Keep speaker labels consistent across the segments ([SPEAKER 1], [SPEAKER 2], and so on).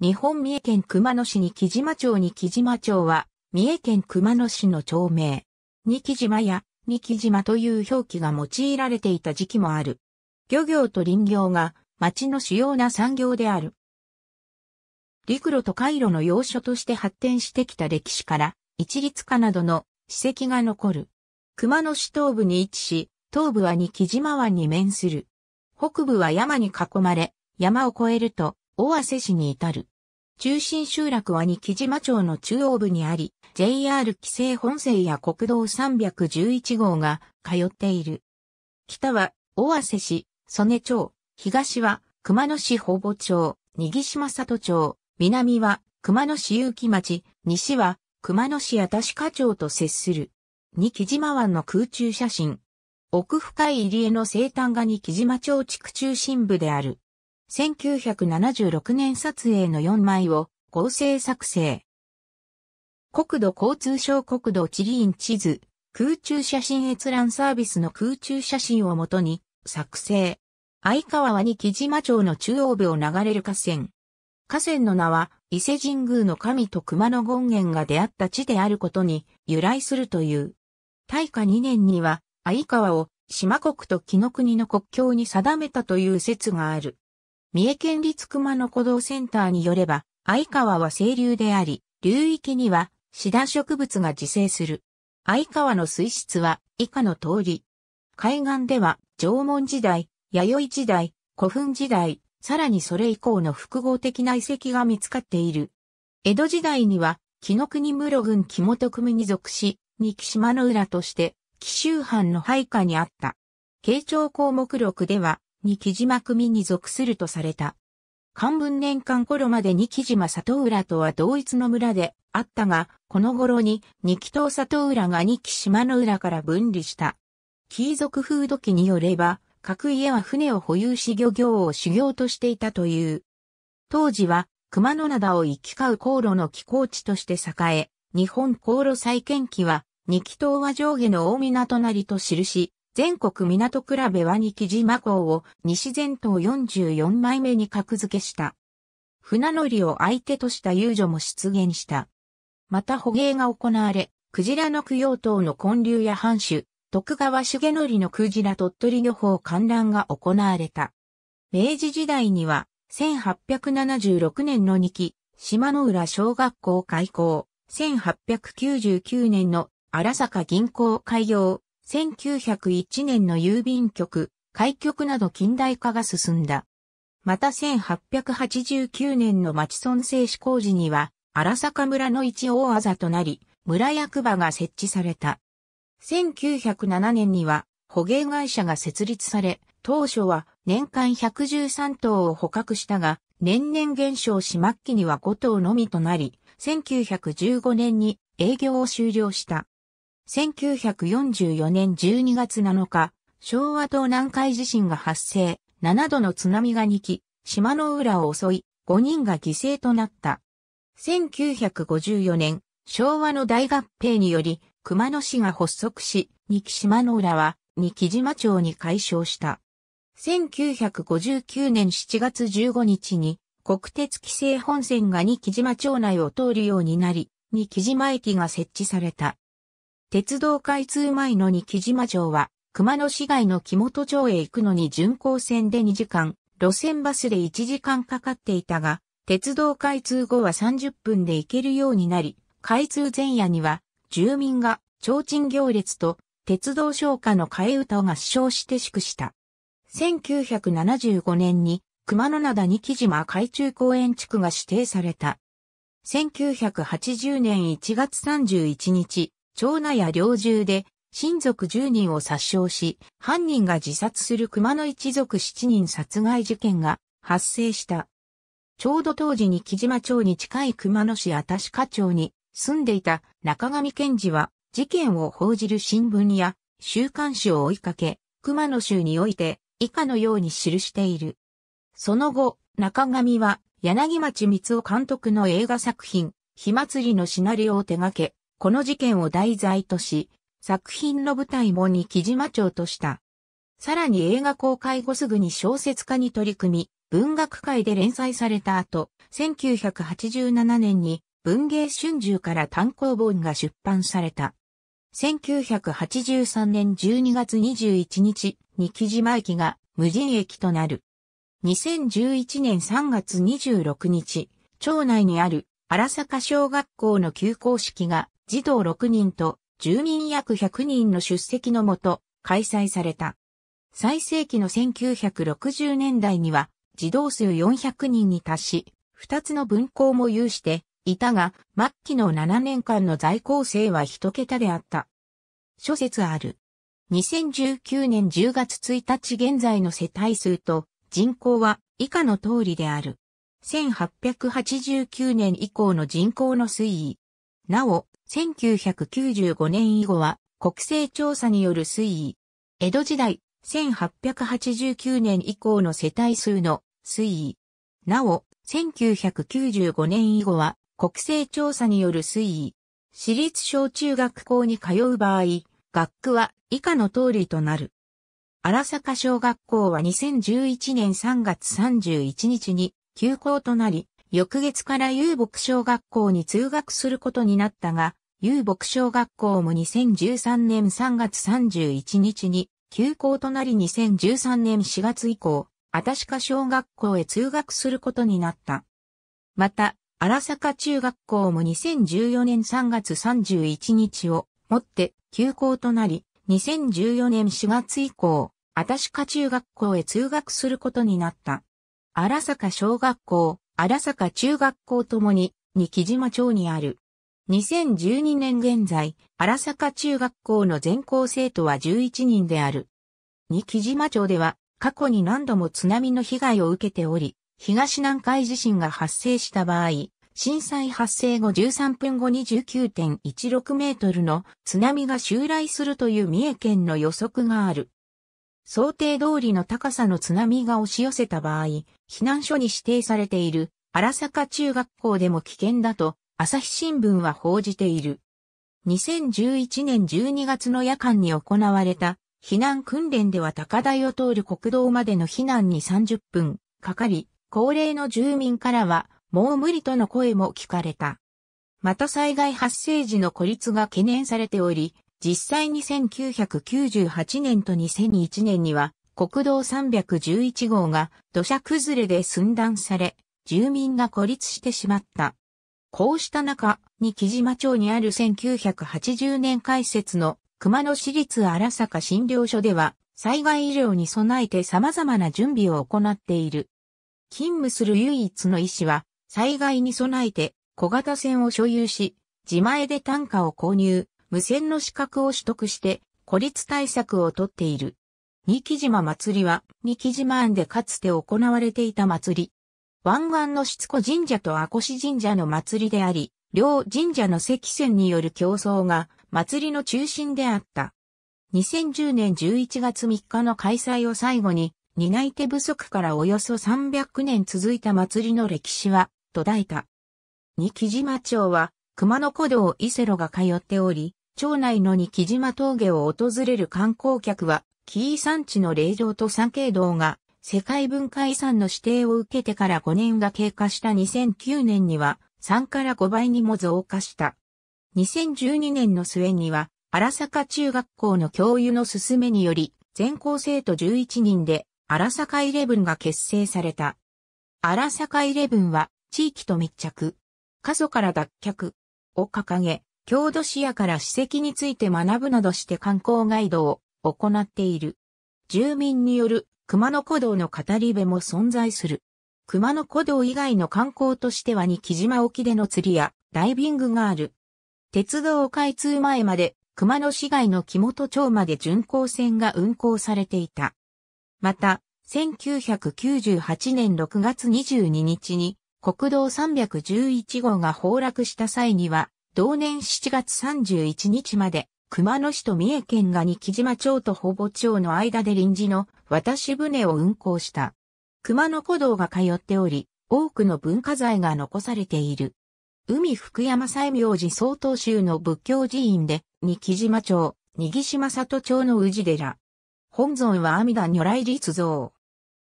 [SPEAKER 1] 日本三重県熊野市に木島町に木島町は、三重県熊野市の町名。二木島や二木島という表記が用いられていた時期もある。漁業と林業が町の主要な産業である。陸路と海路の要所として発展してきた歴史から、一律化などの史跡が残る。熊野市東部に位置し、東部は二木島湾に面する。北部は山に囲まれ、山を越えると尾鷲市に至る。中心集落は二木島町の中央部にあり、JR 規制本線や国道311号が通っている。北は、尾鷲市、曽根町、東は、熊野市保母町、にぎ里町、南は、熊野市結城町、西は、熊野市新課町と接する。二木島湾の空中写真。奥深い入り江の西端が二木島町地区中心部である。1976年撮影の4枚を合成作成。国土交通省国土地理院地図、空中写真閲覧サービスの空中写真をもとに作成。相川はに木島町の中央部を流れる河川。河川の名は伊勢神宮の神と熊野権現が出会った地であることに由来するという。大化2年には相川を島国と木の国の国境に定めたという説がある。三重県立熊野古道センターによれば、相川は清流であり、流域にはシダ植物が自生する。相川の水質は以下の通り。海岸では縄文時代、弥生時代、古墳時代、さらにそれ以降の複合的な遺跡が見つかっている。江戸時代には、木の国室郡木本組に属し、二木島の浦として、紀州藩の配下にあった。慶長項目録では、に木島組に属するとされた。漢文年間頃までに木島里浦とは同一の村であったが、この頃に二木島里浦が二木島の浦から分離した。貴族風土記によれば、各家は船を保有し漁業を修行としていたという。当時は熊野灘を行き交う航路の寄港地として栄え、日本航路再建記は、二木島は上下の大港なりと記し、全国港比べは二木島港を西前島44枚目に格付けした。船乗りを相手とした遊女も出現した。また捕鯨が行われ、クジラの供養島の建立や藩主、徳川重則のクジラ鳥取漁法観覧が行われた。明治時代には、1876年の2期、島の浦小学校開校、1899年の荒坂銀行開業、1901年の郵便局、開局など近代化が進んだ。また1889年の町村制施工時には、荒坂村の一大あざとなり、村役場が設置された。1907年には、捕鯨会社が設立され、当初は年間113頭を捕獲したが、年々減少し末期には5頭のみとなり、1915年に営業を終了した。1944年12月7日、昭和島南海地震が発生、7度の津波が2機、島の浦を襲い、5人が犠牲となった。1954年、昭和の大合併により、熊野市が発足し、二木島の浦は、二木島町に解消した。1959年7月15日に、国鉄規制本線が二木島町内を通るようになり、二木島駅が設置された。鉄道開通前の日木島城は、熊野市街の木本町へ行くのに巡航線で2時間、路線バスで1時間かかっていたが、鉄道開通後は30分で行けるようになり、開通前夜には、住民が、提灯行列と、鉄道昇華の替え歌を合唱して祝した。1975年に、熊野灘日木島海中公園地区が指定された。1980年1月31日、長内や領中で親族10人を殺傷し、犯人が自殺する熊野一族7人殺害事件が発生した。ちょうど当時に木島町に近い熊野市あたし課町に住んでいた中上健治は事件を報じる新聞や週刊誌を追いかけ、熊野州において以下のように記している。その後、中上は柳町光雄監督の映画作品、火祭りのシナリオを手掛け、この事件を題材とし、作品の舞台もに木島町とした。さらに映画公開後すぐに小説家に取り組み、文学界で連載された後、1987年に文芸春秋から単行本が出版された。1983年12月21日に木島駅が無人駅となる。2011年3月26日、町内にある荒坂小学校の休校式が児童6人と住民約100人の出席のもと開催された。最盛期の1960年代には児童数400人に達し、2つの分校も有していたが、末期の7年間の在校生は1桁であった。諸説ある。2019年10月1日現在の世帯数と人口は以下の通りである。1889年以降の人口の推移。なお、1995年以後は国勢調査による推移。江戸時代、1889年以降の世帯数の推移。なお、1995年以後は国勢調査による推移。私立小中学校に通う場合、学区は以下の通りとなる。荒坂小学校は2011年3月31日に休校となり、翌月から遊牧小学校に通学することになったが、遊牧小学校も2013年3月31日に休校となり2013年4月以降、あたしか小学校へ通学することになった。また、荒坂中学校も2014年3月31日をもって休校となり、2014年4月以降、あたしか中学校へ通学することになった。荒坂小学校、荒坂中学校ともに、に木島町にある。2012年現在、荒坂中学校の全校生徒は11人である。に木島町では、過去に何度も津波の被害を受けており、東南海地震が発生した場合、震災発生後13分後に9 1 6メートルの津波が襲来するという三重県の予測がある。想定通りの高さの津波が押し寄せた場合、避難所に指定されている荒坂中学校でも危険だと朝日新聞は報じている。2011年12月の夜間に行われた避難訓練では高台を通る国道までの避難に30分かかり、高齢の住民からはもう無理との声も聞かれた。また災害発生時の孤立が懸念されており、実際に1998年と2001年には国道311号が土砂崩れで寸断され、住民が孤立してしまった。こうした中、に木島町にある1980年開設の熊野市立荒坂診療所では、災害医療に備えて様々な準備を行っている。勤務する唯一の医師は、災害に備えて小型船を所有し、自前で単価を購入、無線の資格を取得して、孤立対策をとっている。二木島祭りは、三木島案でかつて行われていた祭り。湾岸のしつこ神社とあこし神社の祭りであり、両神社の関線による競争が祭りの中心であった。2010年11月3日の開催を最後に、担い手不足からおよそ300年続いた祭りの歴史は途絶えた。二木島町は熊野古道伊勢路が通っており、町内のに木島峠を訪れる観光客は、紀伊山地の霊場と三景堂が世界文化遺産の指定を受けてから5年が経過した2009年には3から5倍にも増加した。2012年の末には荒坂中学校の教諭の勧めにより全校生徒11人で荒坂イレブンが結成された。荒坂イレブンは地域と密着、過疎から脱却を掲げ、郷土市やから史跡について学ぶなどして観光ガイドを行っている。住民による熊野古道の語り部も存在する。熊野古道以外の観光としてはに木島沖での釣りやダイビングがある。鉄道開通前まで熊野市街の木本町まで巡航船が運行されていた。また、1998年6月22日に国道311号が崩落した際には同年7月31日まで、熊野市と三重県が二木島町と保母町の間で臨時の渡し船を運航した。熊野古道が通っており、多くの文化財が残されている。海福山西明寺総統州の仏教寺院で、二木島町、二木島里町の宇治寺。本尊は阿弥陀如来立像。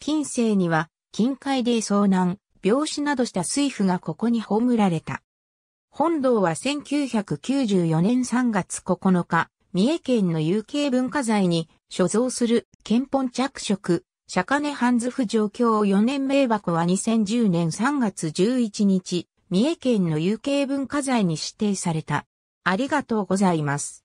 [SPEAKER 1] 近世には、近海で遭難、病死などした水夫がここに葬られた。本堂は1994年3月9日、三重県の有形文化財に所蔵する憲本着色、釈迦根ハンズ府状況4年名箱は2010年3月11日、三重県の有形文化財に指定された。ありがとうございます。